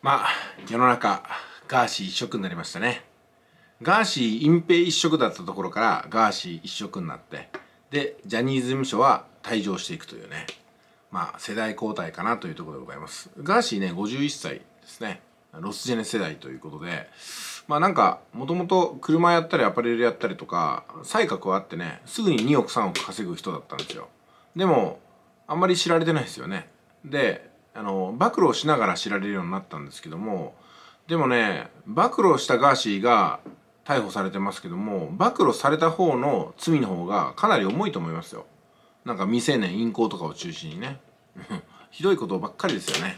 まあ世の中ガーシー一色になりましたねガーシー隠蔽一色だったところからガーシー一色になってでジャニーズ事務所は退場していくというねまあ世代交代かなというところでございますガーシーね51歳ですねロスジェネ世代ということでまあなんかもともと車やったりアパレルやったりとか才覚はあってねすぐに2億3億稼ぐ人だったんですよでもあんまり知られてないですよねであの暴露をしながら知られるようになったんですけどもでもね暴露したガーシーが逮捕されてますけども暴露された方の罪の方がかなり重いと思いますよなんか未成年淫行とかを中心にね ひどいことばっかりですよね